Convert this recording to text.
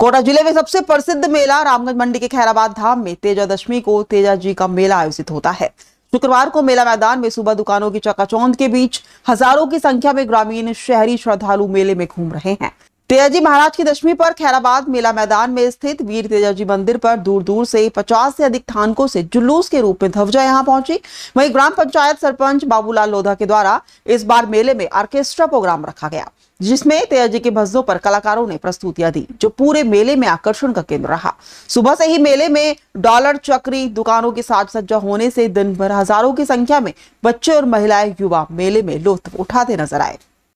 कोटा जिले में सबसे प्रसिद्ध मेला रामगंज मंडी के खैराबाद धाम में तेजादशमी को तेजा जी का मेला आयोजित होता है शुक्रवार को मेला मैदान में सुबह दुकानों की चकाचौंध के बीच हजारों की संख्या में ग्रामीण शहरी श्रद्धालु मेले में घूम रहे हैं तेजाजी महाराज की दशमी पर खैराबाद मेला मैदान में स्थित वीर तेजाजी मंदिर पर दूर दूर से 50 से अधिक थानकों से जुलूस के रूप में ध्वजा यहां पहुंची वहीं ग्राम पंचायत सरपंच बाबूलाल लोधा के द्वारा इस बार मेले में ऑर्केस्ट्रा प्रोग्राम रखा गया जिसमें तेजाजी के भजनों पर कलाकारों ने प्रस्तुतियां दी जो पूरे मेले में आकर्षण का केंद्र रहा सुबह से ही मेले में डॉलर चक्री दुकानों के साथ सज्जा होने से दिन भर हजारों की संख्या में बच्चे और महिलाएं युवा मेले में लुत्फ उठाते नजर आए